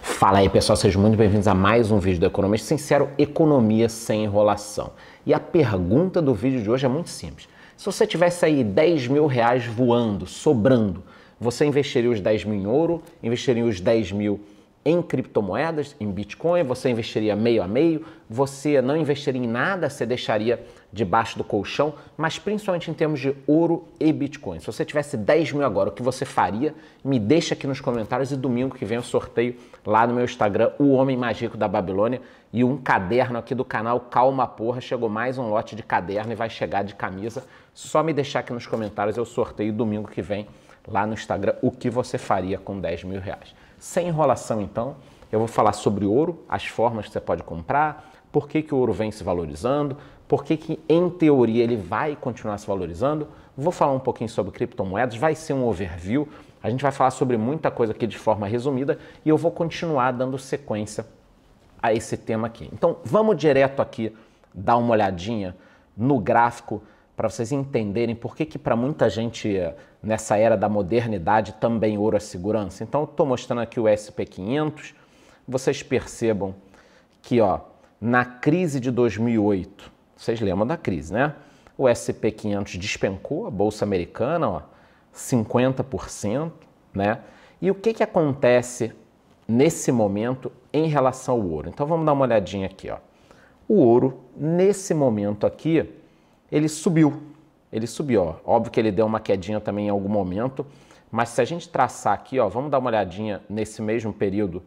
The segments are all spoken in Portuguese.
Fala aí pessoal, sejam muito bem-vindos a mais um vídeo do Economista Sincero, Economia sem enrolação. E a pergunta do vídeo de hoje é muito simples. Se você tivesse aí 10 mil reais voando, sobrando, você investiria os 10 mil em ouro, investiria os 10 mil em criptomoedas, em Bitcoin, você investiria meio a meio, você não investiria em nada, você deixaria debaixo do colchão, mas principalmente em termos de ouro e Bitcoin. Se você tivesse 10 mil agora, o que você faria? Me deixa aqui nos comentários e domingo que vem o sorteio lá no meu Instagram, o Homem Mágico da Babilônia, e um caderno aqui do canal Calma Porra. Chegou mais um lote de caderno e vai chegar de camisa. Só me deixar aqui nos comentários, eu sorteio domingo que vem lá no Instagram o que você faria com 10 mil reais. Sem enrolação, então, eu vou falar sobre ouro, as formas que você pode comprar, por que, que o ouro vem se valorizando, por que, que em teoria ele vai continuar se valorizando. Vou falar um pouquinho sobre criptomoedas, vai ser um overview. A gente vai falar sobre muita coisa aqui de forma resumida e eu vou continuar dando sequência a esse tema aqui. Então vamos direto aqui dar uma olhadinha no gráfico para vocês entenderem por que, que para muita gente eh, nessa era da modernidade também ouro é segurança. Então estou mostrando aqui o SP500, vocês percebam que ó, na crise de 2008, vocês lembram da crise, né? O SP500 despencou, a bolsa americana, ó, 50%, né? E o que, que acontece nesse momento em relação ao ouro? Então vamos dar uma olhadinha aqui, ó. O ouro nesse momento aqui, ele subiu. Ele subiu, ó. Óbvio que ele deu uma quedinha também em algum momento, mas se a gente traçar aqui, ó, vamos dar uma olhadinha nesse mesmo período, o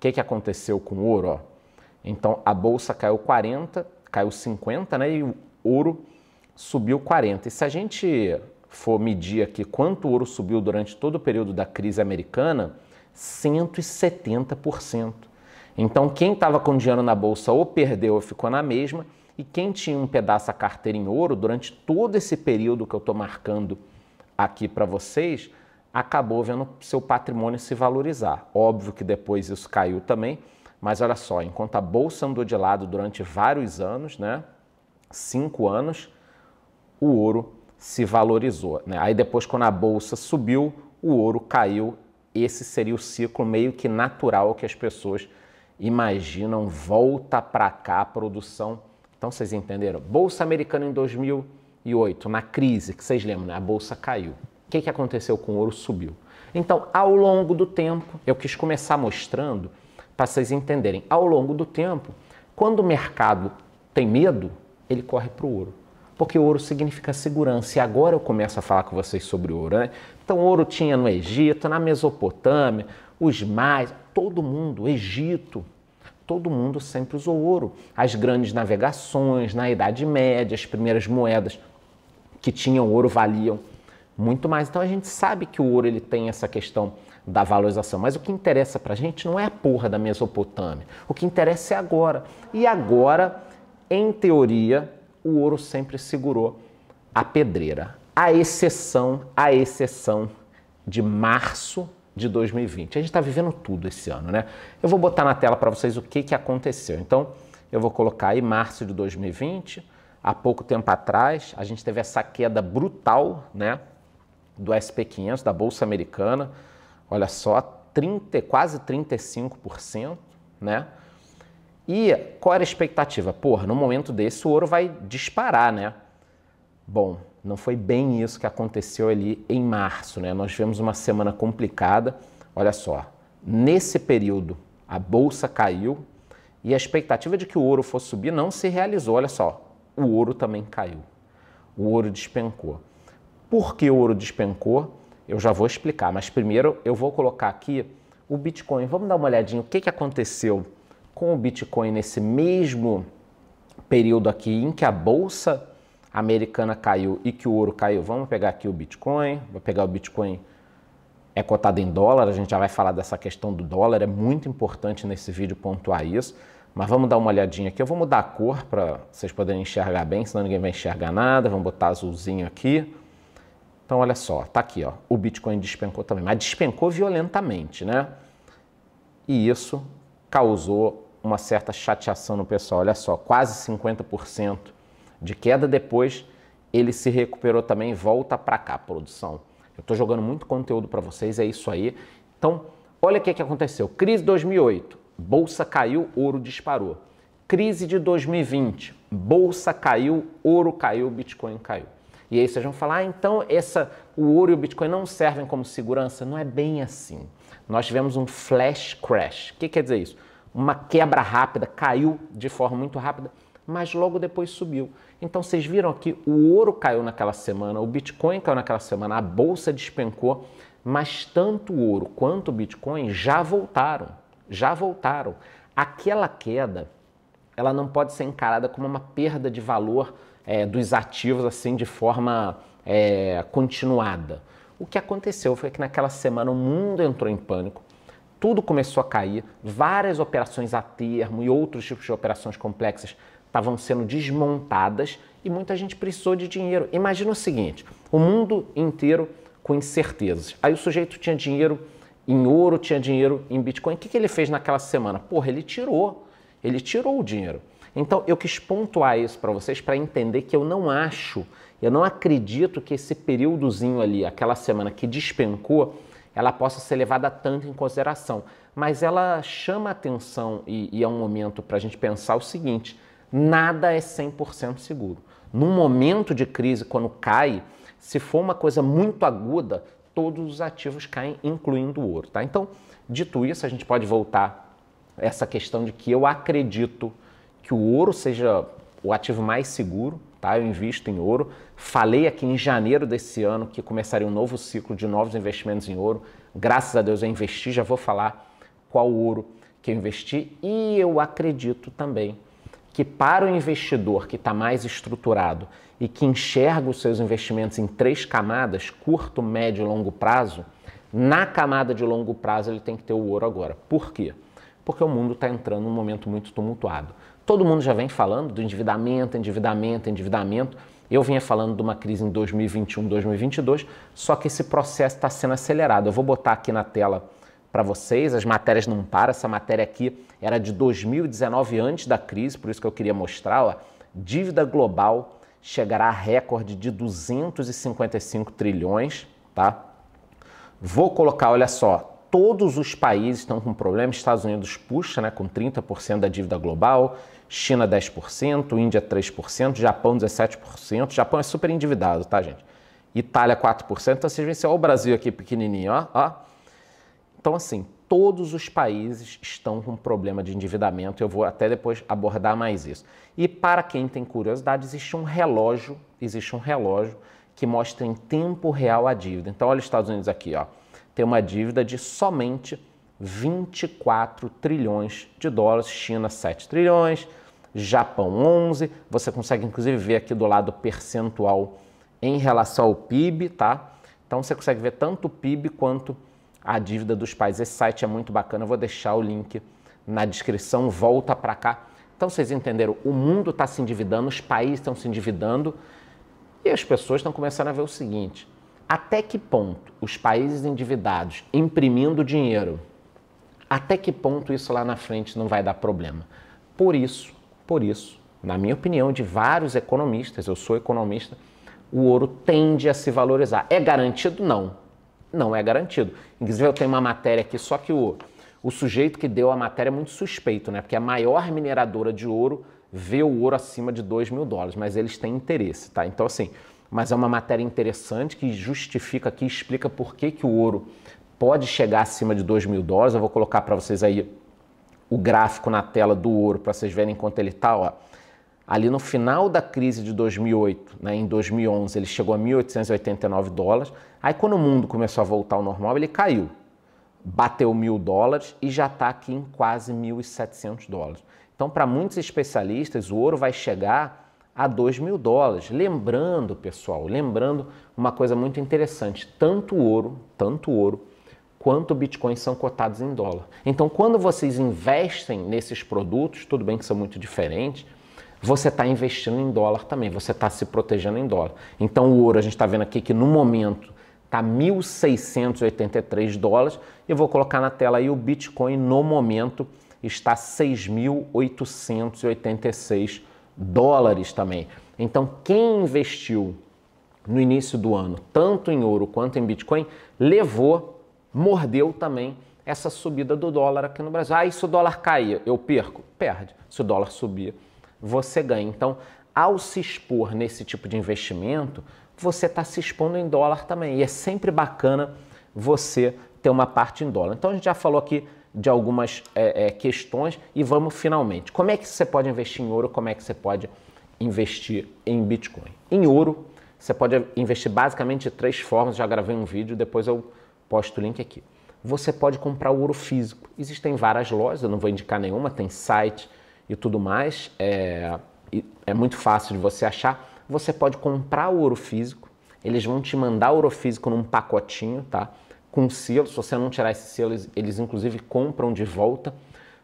que, que aconteceu com o ouro, ó. Então a bolsa caiu 40, caiu 50, né? E o ouro subiu 40. E se a gente for medir aqui quanto o ouro subiu durante todo o período da crise americana, 170%. Então, quem estava com dinheiro na bolsa ou perdeu ou ficou na mesma, e quem tinha um pedaço a carteira em ouro durante todo esse período que eu estou marcando aqui para vocês, acabou vendo seu patrimônio se valorizar. Óbvio que depois isso caiu também, mas olha só, enquanto a bolsa andou de lado durante vários anos, né? Cinco anos, o ouro se valorizou. Né? Aí depois, quando a bolsa subiu, o ouro caiu. Esse seria o ciclo meio que natural que as pessoas imaginam. Volta para cá a produção. Então vocês entenderam? Bolsa americana em 2008, na crise, que vocês lembram, né? a bolsa caiu. O que, que aconteceu com o ouro? Subiu. Então, ao longo do tempo, eu quis começar mostrando para vocês entenderem. Ao longo do tempo, quando o mercado tem medo, ele corre para o ouro porque ouro significa segurança. E agora eu começo a falar com vocês sobre ouro, né? Então, ouro tinha no Egito, na Mesopotâmia, os mais, todo mundo, Egito, todo mundo sempre usou ouro. As grandes navegações, na Idade Média, as primeiras moedas que tinham ouro valiam muito mais. Então a gente sabe que o ouro ele tem essa questão da valorização, mas o que interessa para a gente não é a porra da Mesopotâmia. O que interessa é agora. E agora, em teoria, o ouro sempre segurou a pedreira, a exceção, a exceção de março de 2020. A gente está vivendo tudo esse ano, né? Eu vou botar na tela para vocês o que, que aconteceu. Então, eu vou colocar aí março de 2020. Há pouco tempo atrás, a gente teve essa queda brutal, né? Do SP500, da Bolsa Americana. Olha só, 30, quase 35%, né? E qual era a expectativa? Porra, no momento desse o ouro vai disparar, né? Bom, não foi bem isso que aconteceu ali em março, né? Nós tivemos uma semana complicada. Olha só, nesse período a bolsa caiu e a expectativa de que o ouro fosse subir não se realizou. Olha só, o ouro também caiu. O ouro despencou. Por que o ouro despencou? Eu já vou explicar, mas primeiro eu vou colocar aqui o Bitcoin. Vamos dar uma olhadinha o que, que aconteceu com o Bitcoin nesse mesmo período aqui em que a bolsa americana caiu e que o ouro caiu, vamos pegar aqui o Bitcoin, vou pegar o Bitcoin é cotado em dólar, a gente já vai falar dessa questão do dólar, é muito importante nesse vídeo pontuar isso, mas vamos dar uma olhadinha aqui, eu vou mudar a cor para vocês poderem enxergar bem, senão ninguém vai enxergar nada, vamos botar azulzinho aqui. Então olha só, tá aqui, ó, o Bitcoin despencou também, mas despencou violentamente, né? E isso causou uma certa chateação no pessoal. Olha só, quase 50% de queda depois ele se recuperou também, volta para cá, produção. Eu estou jogando muito conteúdo para vocês, é isso aí. Então, olha o que, que aconteceu. Crise 2008, bolsa caiu, ouro disparou. Crise de 2020, bolsa caiu, ouro caiu, Bitcoin caiu. E aí vocês vão falar, ah, então essa, o ouro e o Bitcoin não servem como segurança? Não é bem assim. Nós tivemos um flash crash. O que quer dizer isso? uma quebra rápida, caiu de forma muito rápida, mas logo depois subiu. Então vocês viram aqui, o ouro caiu naquela semana, o Bitcoin caiu naquela semana, a bolsa despencou, mas tanto o ouro quanto o Bitcoin já voltaram, já voltaram. Aquela queda, ela não pode ser encarada como uma perda de valor é, dos ativos assim de forma é, continuada. O que aconteceu foi que naquela semana o mundo entrou em pânico, tudo começou a cair, várias operações a termo e outros tipos de operações complexas estavam sendo desmontadas e muita gente precisou de dinheiro. Imagina o seguinte: o mundo inteiro com incertezas. Aí o sujeito tinha dinheiro em ouro, tinha dinheiro em Bitcoin. O que, ele fez naquela semana? Porra, ele tirou. Ele tirou o dinheiro. Então eu quis pontuar isso para vocês para entender que eu não acho, eu não acredito que esse períodozinho ali, aquela semana que despencou, ela possa ser levada tanto em consideração. Mas ela chama atenção e, e é um momento para a gente pensar o seguinte: nada é 100% seguro. Num momento de crise, quando cai, se for uma coisa muito aguda, todos os ativos caem, incluindo o ouro. Tá? Então, dito isso, a gente pode voltar essa questão de que eu acredito que o ouro seja o ativo mais seguro, Tá? Eu invisto em ouro. Falei aqui em janeiro desse ano que começaria um novo ciclo de novos investimentos em ouro. Graças a Deus eu investi, já vou falar qual ouro que eu investi. E eu acredito também que para o investidor que está mais estruturado e que enxerga os seus investimentos em três camadas, curto, médio e longo prazo, na camada de longo prazo ele tem que ter o ouro agora. Por quê? Porque o mundo está entrando num momento muito tumultuado. Todo mundo já vem falando do endividamento, endividamento, endividamento. Eu vinha falando de uma crise em 2021, 2022, só que esse processo está sendo acelerado. Eu vou botar aqui na tela para vocês, as matérias não param. Essa matéria aqui era de 2019, antes da crise, por isso que eu queria mostrar. Ó. Dívida global chegará a recorde de 255 trilhões, tá? Vou colocar, olha só, Todos os países estão com problema. Estados Unidos puxa, né, com 30% da dívida global, China 10%, Índia 3%, Japão 17%. Japão é super endividado, tá, gente? Itália 4%. Então, vocês veem, olha o Brasil aqui pequenininho, ó, ó. Então, assim, todos os países estão com problema de endividamento. Eu vou até depois abordar mais isso. E para quem tem curiosidade, existe um relógio, existe um relógio que mostra em tempo real a dívida. Então, olha os Estados Unidos aqui, ó tem uma dívida de somente 24 trilhões de dólares, China 7 trilhões, Japão 11, você consegue inclusive ver aqui do lado percentual em relação ao PIB, tá? Então você consegue ver tanto o PIB quanto a dívida dos países. Esse site é muito bacana, eu vou deixar o link na descrição, volta para cá. Então vocês entenderam, o mundo está se endividando, os países estão se endividando e as pessoas estão começando a ver o seguinte, até que ponto os países endividados imprimindo dinheiro, até que ponto isso lá na frente não vai dar problema? Por isso, por isso, na minha opinião, de vários economistas, eu sou economista, o ouro tende a se valorizar. É garantido? Não. Não é garantido. Inclusive, eu tenho uma matéria aqui, só que o, o sujeito que deu a matéria é muito suspeito, né? Porque a maior mineradora de ouro vê o ouro acima de 2 mil dólares, mas eles têm interesse, tá? Então, assim, mas é uma matéria interessante que justifica aqui, explica por que, que o ouro pode chegar acima de 2 mil dólares. Eu vou colocar para vocês aí o gráfico na tela do ouro para vocês verem quanto ele está. Ali no final da crise de 2008, né, em 2011, ele chegou a 1.889 dólares. Aí quando o mundo começou a voltar ao normal, ele caiu. Bateu mil dólares e já está aqui em quase 1.700 dólares. Então, para muitos especialistas, o ouro vai chegar a 2 mil dólares. Lembrando, pessoal, lembrando uma coisa muito interessante: tanto ouro, tanto ouro, quanto bitcoins são cotados em dólar. Então, quando vocês investem nesses produtos, tudo bem que são muito diferentes, você está investindo em dólar também, você está se protegendo em dólar. Então, o ouro, a gente está vendo aqui que no momento está 1.683 dólares. Eu vou colocar na tela aí o Bitcoin no momento está 6.886 dólares dólares também. Então, quem investiu no início do ano, tanto em ouro quanto em Bitcoin, levou, mordeu também essa subida do dólar aqui no Brasil. Ah, e se o dólar cair, eu perco? Perde. Se o dólar subir, você ganha. Então, ao se expor nesse tipo de investimento, você está se expondo em dólar também. E é sempre bacana você ter uma parte em dólar. Então, a gente já falou aqui de algumas é, é, questões e vamos finalmente. Como é que você pode investir em ouro? Como é que você pode investir em Bitcoin? Em ouro, você pode investir basicamente de três formas. Já gravei um vídeo, depois eu posto o link aqui. Você pode comprar ouro físico. Existem várias lojas, eu não vou indicar nenhuma, tem site e tudo mais. É, é muito fácil de você achar. Você pode comprar ouro físico, eles vão te mandar ouro físico num pacotinho, tá? com selo. Se você não tirar esse selo, eles, eles inclusive compram de volta.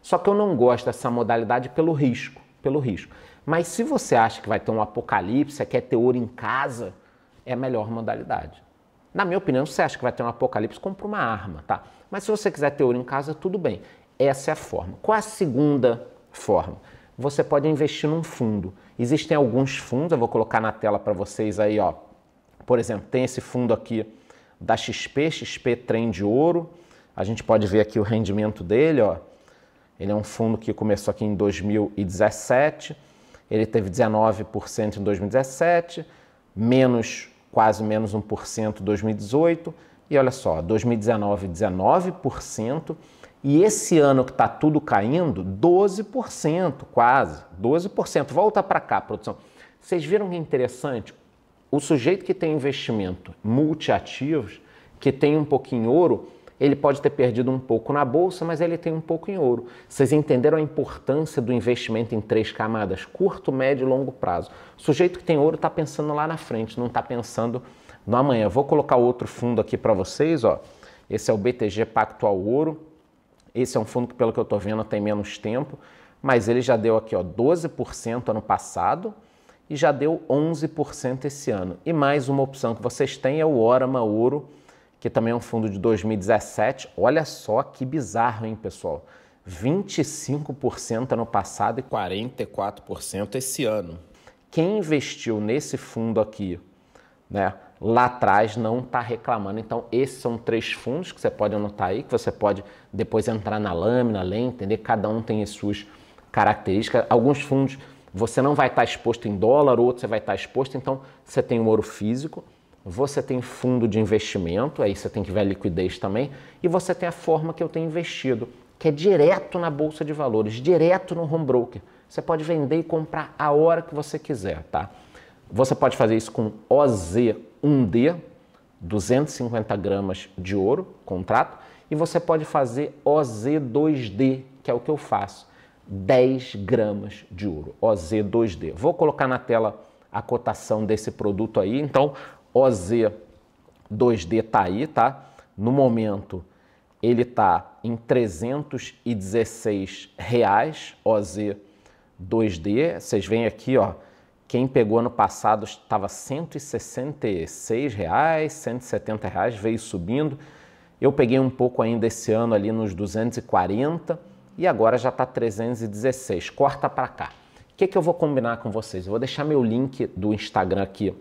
Só que eu não gosto dessa modalidade pelo risco, pelo risco. Mas se você acha que vai ter um apocalipse, quer ter ouro em casa, é a melhor modalidade. Na minha opinião, se você acha que vai ter um apocalipse, compra uma arma, tá? Mas se você quiser ter ouro em casa, tudo bem. Essa é a forma. Qual é a segunda forma? Você pode investir num fundo. Existem alguns fundos, eu vou colocar na tela para vocês aí, ó. Por exemplo, tem esse fundo aqui da XP, XP Trem de Ouro. A gente pode ver aqui o rendimento dele, ó. Ele é um fundo que começou aqui em 2017, ele teve 19% em 2017, menos quase menos 1% em 2018 e olha só, 2019 19% e esse ano que está tudo caindo, 12%, quase, 12%. Volta para cá, produção. Vocês viram que é interessante? o sujeito que tem investimento multiativos, que tem um pouquinho em ouro, ele pode ter perdido um pouco na bolsa, mas ele tem um pouco em ouro. Vocês entenderam a importância do investimento em três camadas: curto, médio e longo prazo. O sujeito que tem ouro está pensando lá na frente, não está pensando no amanhã. Vou colocar outro fundo aqui para vocês. Ó. Esse é o BTG Pactual Ouro. Esse é um fundo que, pelo que eu estou vendo, tem menos tempo, mas ele já deu aqui ó, 12% ano passado e já deu 11% esse ano. E mais uma opção que vocês têm é o Orama Ouro, que também é um fundo de 2017. Olha só que bizarro, hein, pessoal? 25% ano passado e 44% esse ano. Quem investiu nesse fundo aqui, né, lá atrás não está reclamando. Então, esses são três fundos que você pode anotar aí, que você pode depois entrar na lâmina, ler, entender. Cada um tem as suas características. Alguns fundos você não vai estar exposto em dólar, outro você vai estar exposto, então você tem o ouro físico, você tem fundo de investimento, aí você tem que ver a liquidez também, e você tem a forma que eu tenho investido, que é direto na bolsa de valores, direto no home broker. Você pode vender e comprar a hora que você quiser, tá? Você pode fazer isso com OZ1D, 250 gramas de ouro, contrato, e você pode fazer OZ2D, que é o que eu faço 10 gramas de ouro, OZ2D. Vou colocar na tela a cotação desse produto aí. Então, OZ2D tá aí, tá? No momento, ele tá em 316 reais, OZ2D. Vocês veem aqui, ó, quem pegou ano passado estava 166 reais, 170 reais, veio subindo. Eu peguei um pouco ainda esse ano ali nos 240 e agora já está 316. Corta para cá. O que, que eu vou combinar com vocês? Eu vou deixar meu link do Instagram aqui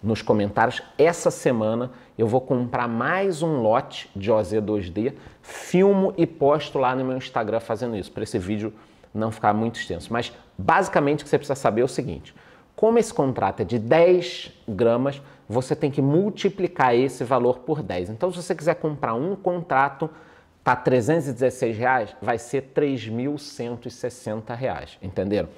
nos comentários. Essa semana eu vou comprar mais um lote de OZ 2D, filmo e posto lá no meu Instagram fazendo isso, para esse vídeo não ficar muito extenso. Mas basicamente o que você precisa saber é o seguinte: como esse contrato é de 10 gramas, você tem que multiplicar esse valor por 10. Então, se você quiser comprar um contrato, tá 316 reais, vai ser 3.160 reais, entenderam?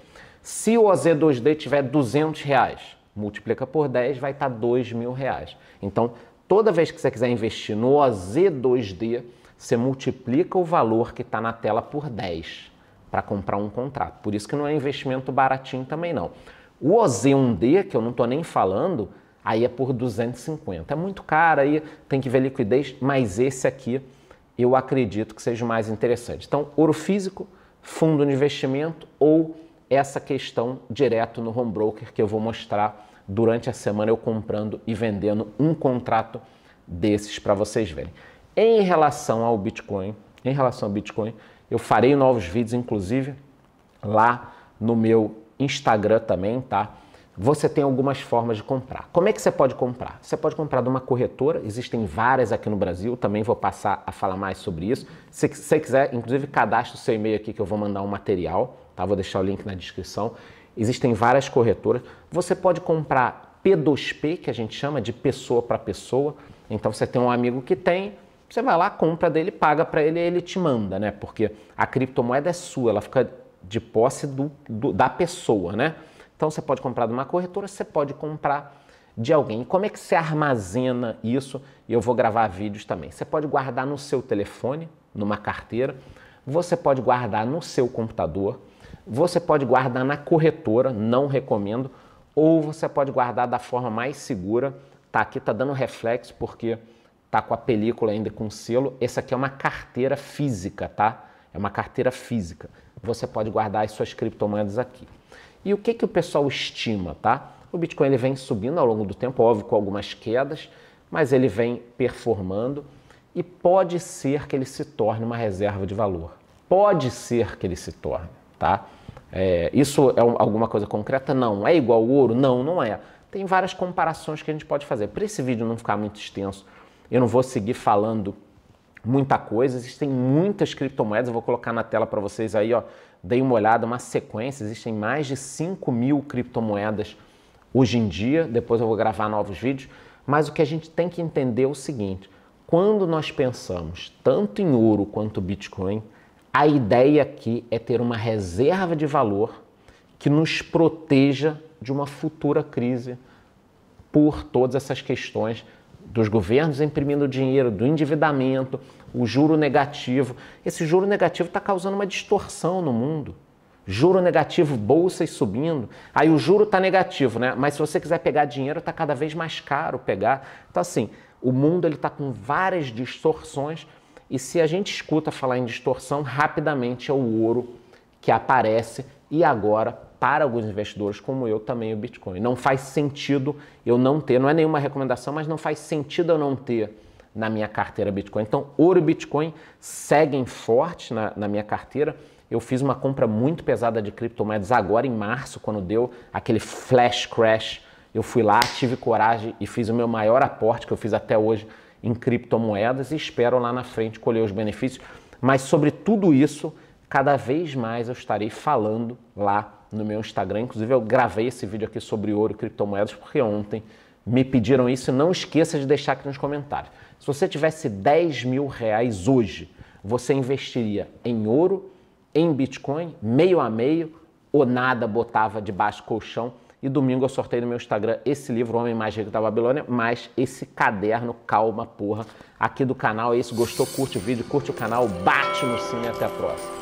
Se o OZ2D tiver 200 reais, multiplica por 10, vai estar tá mil reais. Então, toda vez que você quiser investir no OZ2D, você multiplica o valor que está na tela por 10 para comprar um contrato. Por isso que não é investimento baratinho também não. O OZ1D, que eu não estou nem falando, aí é por 250. É muito caro, aí tem que ver liquidez, mas esse aqui eu acredito que seja mais interessante. Então, ouro físico, fundo de investimento ou essa questão direto no home broker que eu vou mostrar durante a semana eu comprando e vendendo um contrato desses para vocês verem. Em relação ao Bitcoin, em relação ao Bitcoin, eu farei novos vídeos inclusive lá no meu Instagram também, tá? você tem algumas formas de comprar. Como é que você pode comprar? Você pode comprar de uma corretora, existem várias aqui no Brasil, também vou passar a falar mais sobre isso. Se você quiser, inclusive, cadastre o seu e-mail aqui que eu vou mandar um material, tá? Vou deixar o link na descrição. Existem várias corretoras. Você pode comprar P2P, que a gente chama de pessoa para pessoa. Então você tem um amigo que tem, você vai lá, compra dele, paga para ele, ele te manda, né? Porque a criptomoeda é sua, ela fica de posse do, do da pessoa, né? Então você pode comprar de uma corretora, você pode comprar de alguém. E como é que você armazena isso? eu vou gravar vídeos também. Você pode guardar no seu telefone, numa carteira, você pode guardar no seu computador, você pode guardar na corretora, não recomendo, ou você pode guardar da forma mais segura. Tá aqui tá dando reflexo porque tá com a película ainda com selo. Essa aqui é uma carteira física, tá? É uma carteira física. Você pode guardar as suas criptomoedas aqui. E o que, que o pessoal estima, tá? O Bitcoin ele vem subindo ao longo do tempo, óbvio, com algumas quedas, mas ele vem performando e pode ser que ele se torne uma reserva de valor. Pode ser que ele se torne, tá? É, isso é alguma coisa concreta? Não. É igual ao ouro? Não, não é. Tem várias comparações que a gente pode fazer. Para esse vídeo não ficar muito extenso, eu não vou seguir falando muita coisa. Existem muitas criptomoedas, eu vou colocar na tela para vocês aí, ó dei uma olhada, uma sequência, existem mais de 5 mil criptomoedas hoje em dia, depois eu vou gravar novos vídeos, mas o que a gente tem que entender é o seguinte, quando nós pensamos tanto em ouro quanto Bitcoin, a ideia aqui é ter uma reserva de valor que nos proteja de uma futura crise por todas essas questões dos governos imprimindo dinheiro, do endividamento, o juro negativo. Esse juro negativo está causando uma distorção no mundo. Juro negativo, bolsas subindo. Aí o juro está negativo, né? Mas se você quiser pegar dinheiro, está cada vez mais caro pegar. Então, assim, o mundo está com várias distorções. E se a gente escuta falar em distorção, rapidamente é o ouro que aparece e agora para alguns investidores como eu também o Bitcoin. Não faz sentido eu não ter, não é nenhuma recomendação, mas não faz sentido eu não ter na minha carteira Bitcoin. Então, ouro e Bitcoin seguem forte na, na minha carteira. Eu fiz uma compra muito pesada de criptomoedas agora em março, quando deu aquele flash crash. Eu fui lá, tive coragem e fiz o meu maior aporte que eu fiz até hoje em criptomoedas e espero lá na frente colher os benefícios. Mas sobre tudo isso, cada vez mais eu estarei falando lá no meu Instagram. Inclusive, eu gravei esse vídeo aqui sobre ouro e criptomoedas porque ontem me pediram isso. Não esqueça de deixar aqui nos comentários. Se você tivesse 10 mil reais hoje, você investiria em ouro, em Bitcoin, meio a meio, ou nada botava debaixo do colchão? E domingo eu sorteio no meu Instagram esse livro, Homem Mais Rico da Babilônia, mais esse caderno Calma Porra aqui do canal. É isso, gostou? Curte o vídeo, curte o canal, bate no sino e até a próxima.